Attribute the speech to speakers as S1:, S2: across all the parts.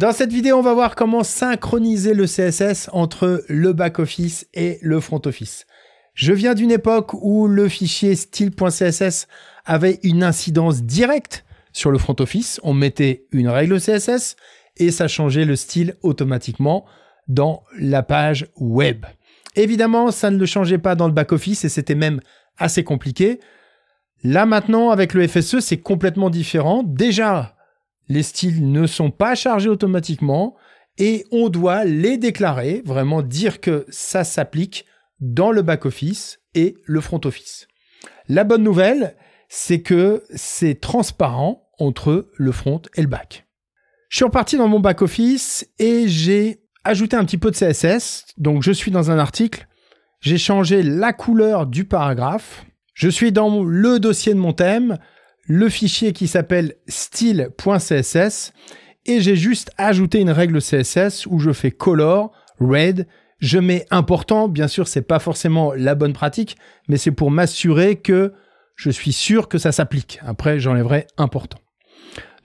S1: Dans cette vidéo, on va voir comment synchroniser le CSS entre le back-office et le front-office. Je viens d'une époque où le fichier style.css avait une incidence directe sur le front-office. On mettait une règle CSS et ça changeait le style automatiquement dans la page web. Évidemment, ça ne le changeait pas dans le back-office et c'était même assez compliqué. Là maintenant, avec le FSE, c'est complètement différent. Déjà, les styles ne sont pas chargés automatiquement et on doit les déclarer, vraiment dire que ça s'applique dans le back-office et le front-office. La bonne nouvelle, c'est que c'est transparent entre le front et le back. Je suis reparti dans mon back-office et j'ai ajouté un petit peu de CSS. Donc je suis dans un article, j'ai changé la couleur du paragraphe, je suis dans le dossier de mon thème, le fichier qui s'appelle style.css et j'ai juste ajouté une règle CSS où je fais color, red, je mets important, bien sûr c'est pas forcément la bonne pratique, mais c'est pour m'assurer que je suis sûr que ça s'applique. Après j'enlèverai important.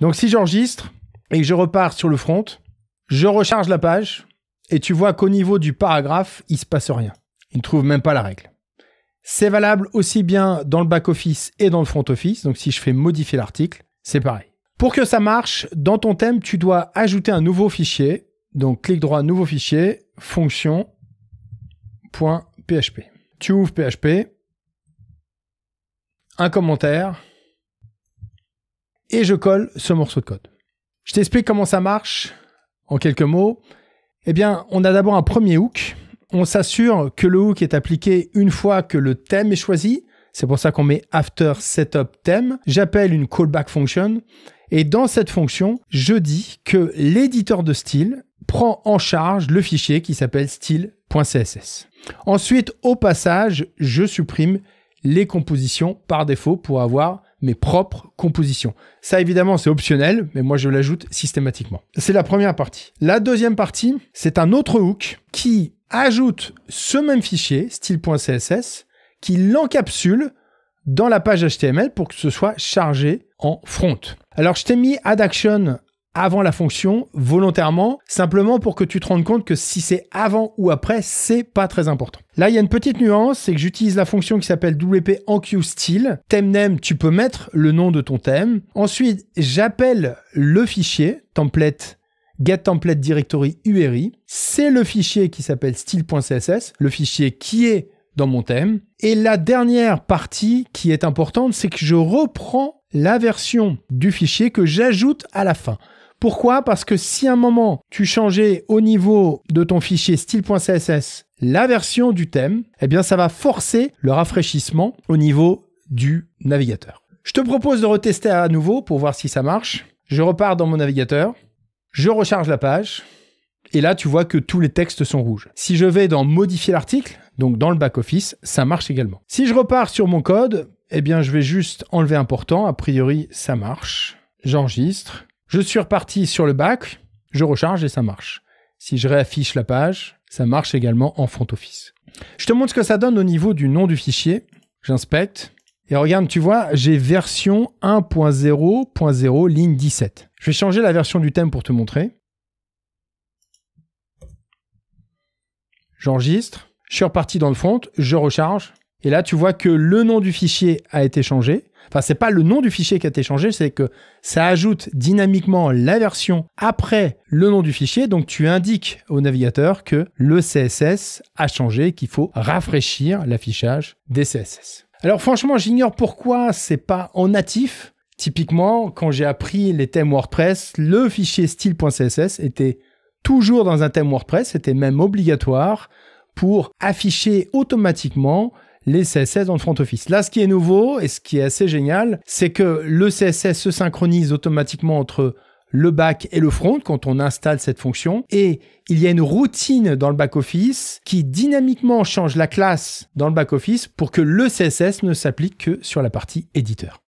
S1: Donc si j'enregistre et que je repars sur le front, je recharge la page et tu vois qu'au niveau du paragraphe, il se passe rien. Il ne trouve même pas la règle. C'est valable aussi bien dans le back-office et dans le front-office. Donc si je fais modifier l'article, c'est pareil. Pour que ça marche, dans ton thème, tu dois ajouter un nouveau fichier. Donc clic droit, nouveau fichier, fonction.php. Tu ouvres PHP, un commentaire, et je colle ce morceau de code. Je t'explique comment ça marche en quelques mots. Eh bien, on a d'abord un premier hook on s'assure que le hook est appliqué une fois que le thème est choisi. C'est pour ça qu'on met after setup theme. J'appelle une callback function. Et dans cette fonction, je dis que l'éditeur de style prend en charge le fichier qui s'appelle style.css. Ensuite, au passage, je supprime les compositions par défaut pour avoir mes propres compositions. Ça, évidemment, c'est optionnel, mais moi, je l'ajoute systématiquement. C'est la première partie. La deuxième partie, c'est un autre hook qui ajoute ce même fichier, style.css, qui l'encapsule dans la page HTML pour que ce soit chargé en front. Alors, je t'ai mis add action avant la fonction volontairement, simplement pour que tu te rendes compte que si c'est avant ou après, c'est pas très important. Là, il y a une petite nuance, c'est que j'utilise la fonction qui s'appelle WP enqueue style. Thème name, tu peux mettre le nom de ton thème. Ensuite, j'appelle le fichier template get directory URI. C'est le fichier qui s'appelle style.css, le fichier qui est dans mon thème. Et la dernière partie qui est importante, c'est que je reprends la version du fichier que j'ajoute à la fin. Pourquoi Parce que si à un moment tu changeais au niveau de ton fichier style.css la version du thème, eh bien ça va forcer le rafraîchissement au niveau du navigateur. Je te propose de retester à nouveau pour voir si ça marche. Je repars dans mon navigateur. Je recharge la page. Et là, tu vois que tous les textes sont rouges. Si je vais dans modifier l'article, donc dans le back-office, ça marche également. Si je repars sur mon code, eh bien, je vais juste enlever important. A priori, ça marche. J'enregistre. Je suis reparti sur le back. Je recharge et ça marche. Si je réaffiche la page, ça marche également en front office. Je te montre ce que ça donne au niveau du nom du fichier. J'inspecte. Et regarde, tu vois, j'ai version 1.0.0 ligne 17. Je vais changer la version du thème pour te montrer. J'enregistre. Je suis reparti dans le front. Je recharge. Et là, tu vois que le nom du fichier a été changé. Enfin, ce n'est pas le nom du fichier qui a été changé, c'est que ça ajoute dynamiquement la version après le nom du fichier. Donc, tu indiques au navigateur que le CSS a changé, qu'il faut rafraîchir l'affichage des CSS. Alors franchement, j'ignore pourquoi c'est pas en natif. Typiquement, quand j'ai appris les thèmes WordPress, le fichier style.css était toujours dans un thème WordPress, c'était même obligatoire pour afficher automatiquement les CSS dans le front office. Là, ce qui est nouveau et ce qui est assez génial, c'est que le CSS se synchronise automatiquement entre le back et le front quand on installe cette fonction. Et il y a une routine dans le back-office qui dynamiquement change la classe dans le back-office pour que le CSS ne s'applique que sur la partie éditeur.